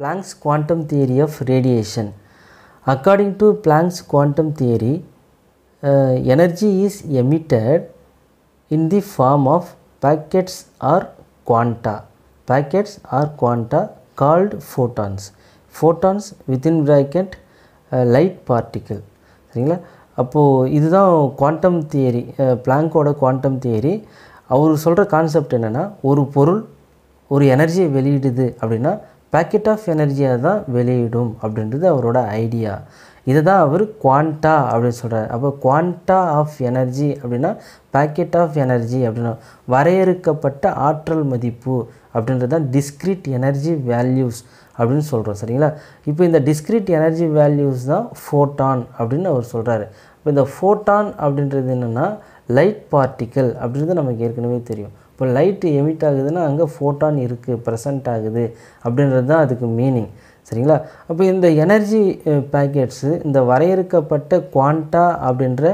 Planck's quantum theory of radiation. According to Planck's quantum theory, uh, energy is emitted in the form of packets or quanta. Packets or quanta called photons. Photons within bracket uh, light particle. சரிங்களா அப்போது இதுதான் quantum theory பிளாங்கோட quantum theory அவர் சொல்கிற concept என்னென்னா ஒரு பொருள் ஒரு எனர்ஜியை வெளியிடுது அப்படின்னா பேக்கெட் ஆஃப் எனர்ஜியாக தான் வெளியிடும் அப்படின்றது அவரோட ஐடியா இதை தான் அவர் குவான்டா அப்படின்னு சொல்கிறார் அப்போ குவான்டா ஆஃப் எனர்ஜி அப்படின்னா பேக்கெட் ஆஃப் எனர்ஜி அப்படின்னா வரையறுக்கப்பட்ட ஆற்றல் மதிப்பு அப்படின்றது தான் டிஸ்கிரிட் எனர்ஜி வேல்யூஸ் அப்படின்னு சொல்கிறோம் சரிங்களா இப்போ இந்த டிஸ்கிரிட் எனர்ஜி வேல்யூஸ் தான் ஃபோட்டான் அப்படின்னு அவர் சொல்கிறாரு இப்போ இந்த ஃபோட்டான் அப்படின்றது என்னென்னா லைட் பார்ட்டிக்கல் அப்படின்றது நமக்கு ஏற்கனவே தெரியும் இப்போ லைட்டு எமிட் ஆகுதுன்னா அங்கே ஃபோட்டான் இருக்குது ப்ரெசன்ட் ஆகுது அப்படின்றது தான் அதுக்கு மீனிங் சரிங்களா அப்போ இந்த எனர்ஜி பேக்கெட்ஸு இந்த வரையறுக்கப்பட்ட குவான்டா அப்படின்ற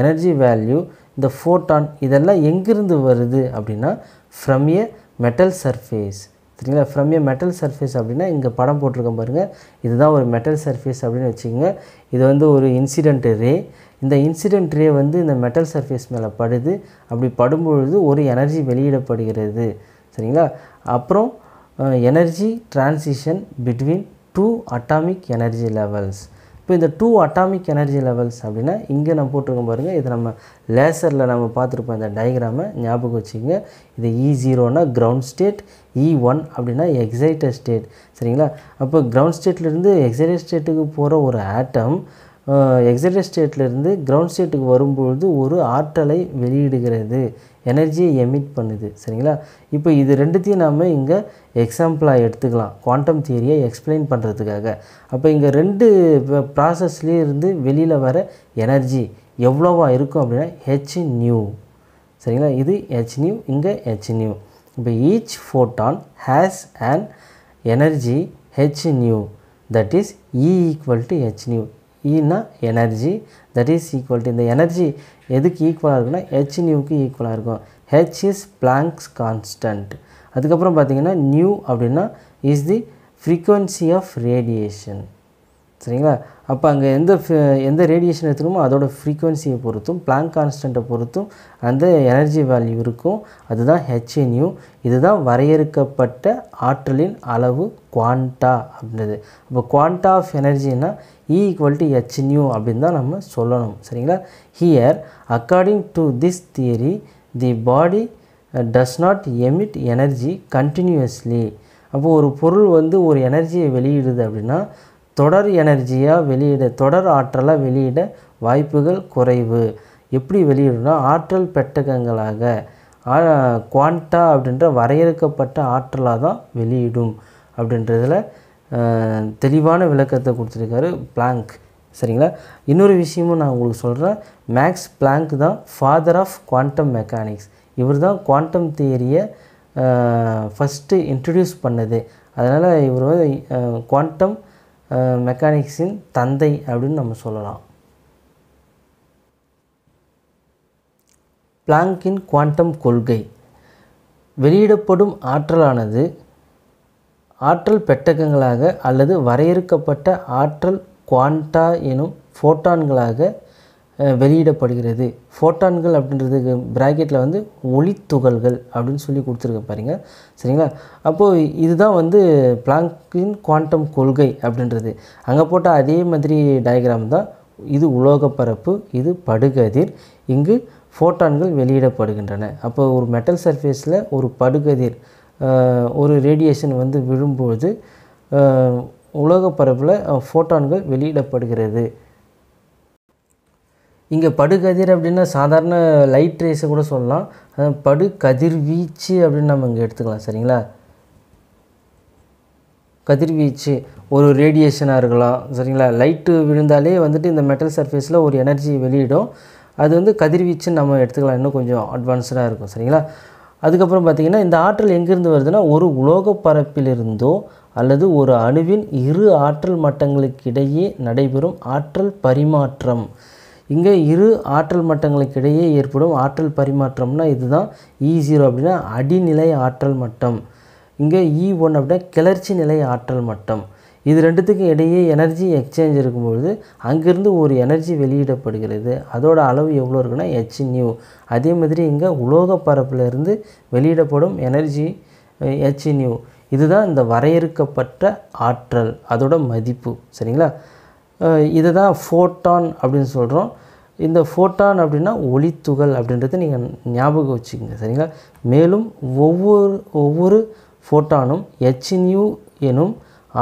எனர்ஜி வேல்யூ இந்த ஃபோட்டான் இதெல்லாம் எங்கிருந்து வருது அப்படின்னா ஃப்ரம் ஏ மெட்டல் சர்ஃபேஸ் சரிங்களா ஃப்ரம் ஏ மெட்டல் சர்ஃபேஸ் அப்படின்னா இங்கே படம் போட்டிருக்கோம் பாருங்கள் இதுதான் ஒரு மெட்டல் சர்ஃபேஸ் அப்படின்னு வச்சுக்கோங்க இது வந்து ஒரு இன்சிடென்ட் ரே இந்த இன்சிடென்ட் ரே வந்து இந்த மெட்டல் சர்ஃபேஸ் மேலே படுது அப்படி படும்பொழுது ஒரு எனர்ஜி வெளியிடப்படுகிறது சரிங்களா அப்புறம் energy transition between two atomic energy levels இப்போ இந்த டூ அட்டாமிக் எனர்ஜி லெவல்ஸ் அப்படின்னா இங்கே நம்ம போட்டிருக்கோம் பாருங்கள் இதை நம்ம லேசரில் நம்ம பார்த்துருப்போம் இந்த டயக்ராமை ஞாபகம் வச்சுக்கோங்க இது இ ஜீரோனால் கிரவுண்ட் ஸ்டேட் இ ஒன் அப்படின்னா எக்ஸைட்டட் ஸ்டேட் சரிங்களா அப்போ கிரவுண்ட் ஸ்டேட்லேருந்து எக்ஸைட்டட் ஸ்டேட்டுக்கு போகிற ஒரு ஆட்டம் எக்ஸைட்டட் ஸ்டேட்லேருந்து கிரவுண்ட் ஸ்டேட்டுக்கு வரும்பொழுது ஒரு ஆற்றலை வெளியிடுகிறது எனர்ஜியை எமிட் பண்ணுது சரிங்களா இப்போ இது ரெண்டுத்தையும் நாம் இங்கே எக்ஸாம்பிளாக எடுத்துக்கலாம் குவாண்டம் தியரியை எக்ஸ்பிளைன் பண்ணுறதுக்காக அப்போ இங்கே ரெண்டு ப்ராசஸ்லேயே இருந்து வெளியில் வர எனர்ஜி எவ்வளோவா இருக்கும் அப்படின்னா ஹெச் நியூ சரிங்களா இது ஹெச் நியூ இங்கே ஹெச் நியூ இப்போ each photon has and energy H nu that is E equal to H nu ஈனா எனர்ஜி தட் இஸ் ஈக்குவல் இந்த எனர்ஜி எதுக்கு ஈக்குவலாக இருக்குன்னா ஹெச் நியூக்கு ஈக்குவலாக இருக்கும் ஹெச் இஸ் பிளாங்க்ஸ் கான்ஸ்டன்ட் அதுக்கப்புறம் பார்த்திங்கன்னா நியூ அப்படின்னா is the frequency of radiation சரிங்களா அப்போ அங்கே எந்த எந்த ரேடியேஷன் எடுத்துக்கணுமோ அதோடய ஃப்ரீக்வன்சியை பொறுத்தும் பிளாங்க் கான்ஸ்டண்ட்டை பொறுத்தும் அந்த எனர்ஜி வேல்யூ இருக்கும் அதுதான் ஹெச்என்யூ இதுதான் வரையறுக்கப்பட்ட ஆற்றலின் அளவு குவான்டா அப்படின்றது இப்போ குவான்டா ஆஃப் எனர்ஜின்னா இ ஈக்குவல் டு ஹெச்என்யூ அப்படின்னு தான் நம்ம சொல்லணும் சரிங்களா here according to this theory the body does not emit energy continuously அப்போது ஒரு பொருள் வந்து ஒரு எனர்ஜியை வெளியிடுது அப்படின்னா தொடர் எனர்ஜியாக வெளியிட தொடர் ஆற்றலாக வெளியிட வாய்ப்புகள் குறைவு எப்படி வெளியிடணும் ஆற்றல் பெட்டகங்களாக குவான்டா அப்படின்ற வரையறுக்கப்பட்ட ஆற்றலாக தான் வெளியிடும் அப்படின்றதில் தெளிவான விளக்கத்தை கொடுத்துருக்காரு பிளாங்க் சரிங்களா இன்னொரு விஷயமும் நான் உங்களுக்கு சொல்கிறேன் மேக்ஸ் பிளாங்க் தான் ஃபாதர் ஆஃப் குவாண்டம் மெக்கானிக்ஸ் இவர் தான் குவாண்டம் தியரியை ஃபஸ்ட்டு இன்ட்ரடியூஸ் பண்ணது அதனால் இவர் குவாண்டம் மெக்கானிக்ஸின் தந்தை அப்படின்னு நம்ம சொல்லலாம் பிளாங்கின் குவாண்டம் கொள்கை வெளியிடப்படும் ஆற்றலானது ஆற்றல் பெட்டகங்களாக அல்லது வரையறுக்கப்பட்ட ஆற்றல் குவாண்டா எனும் ஃபோட்டான்களாக வெளியிடப்படுகிறது ஃபோட்டான்கள் அப்படின்றதுக்கு ப்ராக்கெட்டில் வந்து ஒளித்துகள்கள் அப்படின்னு சொல்லி கொடுத்துருக்க பாருங்க சரிங்களா அப்போது இதுதான் வந்து பிளாங்கின் குவாண்டம் கொள்கை அப்படின்றது அங்கே போட்ட அதே மாதிரி டயக்ராம் தான் இது உலோக பரப்பு இது படுகதிர் இங்கு ஃபோட்டான்கள் வெளியிடப்படுகின்றன அப்போ ஒரு மெட்டல் சர்ஃபேஸில் ஒரு படுகதிர் ஒரு ரேடியேஷன் வந்து விழும்பொழுது உலோக பரப்பில் ஃபோட்டான்கள் வெளியிடப்படுகிறது இங்கே படுகதிர் அப்படின்னா சாதாரண லைட் ரேஸை கூட சொல்லலாம் படு கதிர்வீச்சு அப்படின்னு நம்ம இங்கே எடுத்துக்கலாம் சரிங்களா கதிர்வீச்சு ஒரு ரேடியேஷனாக இருக்கலாம் சரிங்களா லைட்டு விழுந்தாலே வந்துட்டு இந்த மெட்டல் சர்ஃபேஸில் ஒரு எனர்ஜி வெளியிடும் அது வந்து கதிர்வீச்சுன்னு நம்ம எடுத்துக்கலாம் இன்னும் கொஞ்சம் அட்வான்ஸ்டாக இருக்கும் சரிங்களா அதுக்கப்புறம் பார்த்திங்கன்னா இந்த ஆற்றல் எங்கேருந்து வருதுன்னா ஒரு உலோக பரப்பிலிருந்தோ அல்லது ஒரு அணுவின் இரு ஆற்றல் மட்டங்களுக்கு இடையே நடைபெறும் ஆற்றல் பரிமாற்றம் இங்கே இரு ஆற்றல் மட்டங்களுக்கிடையே ஏற்படும் ஆற்றல் பரிமாற்றம்னா இதுதான் இ e ஜீரோ அப்படின்னா அடிநிலை ஆற்றல் மட்டம் இங்கே இ e ஒன் அப்படின்னா கிளர்ச்சி நிலை ஆற்றல் மட்டம் இது ரெண்டுத்துக்கும் இடையே எனர்ஜி எக்ஸ்சேஞ்ச் இருக்கும்பொழுது அங்கேருந்து ஒரு எனர்ஜி வெளியிடப்படுகிறது அதோட அளவு எவ்வளோ இருக்குன்னா ஹெச் நியூ அதே மாதிரி இங்கே உலோக பரப்பிலிருந்து வெளியிடப்படும் எனர்ஜி ஹெச் நியூ இதுதான் இந்த வரையறுக்கப்பட்ட ஆற்றல் அதோட மதிப்பு சரிங்களா தான் ஃபோட்டான் அப்படின்னு சொல்கிறோம் இந்த ஃபோட்டான் அப்படின்னா ஒளித்துகள் அப்படின்றத நீங்கள் ஞாபகம் வச்சுக்கோங்க சரிங்களா மேலும் ஒவ்வொரு ஒவ்வொரு ஃபோட்டானும் ஹெச்இன்யூ எனும்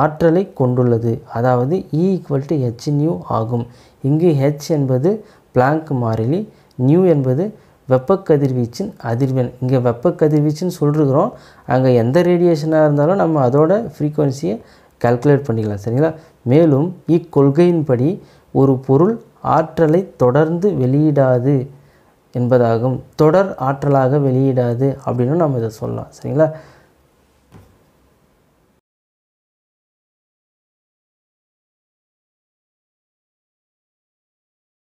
ஆற்றலை கொண்டுள்ளது அதாவது இ ஈக்குவல் டு ஹெச்இன்யூ ஆகும் இங்கு ஹெச் என்பது பிளாங்க் மாறிலி நியூ என்பது வெப்ப கதிர்வீச்சின் அதிர்வெண் இங்கே வெப்ப கதிர்வீச்சுன்னு சொல்லிருக்கிறோம் அங்கே எந்த ரேடியேஷனாக இருந்தாலும் நம்ம அதோட ஃப்ரீக்குவன்சியை கால்குலேட் பண்ணிக்கலாம் சரிங்களா மேலும் இக்கொள்கையின்படி ஒரு பொருள் ஆற்றலை தொடர்ந்து வெளியிடாது என்பதாகும் தொடர் ஆற்றலாக வெளியிடாது அப்படின்னு நம்ம இதை சொல்லலாம் சரிங்களா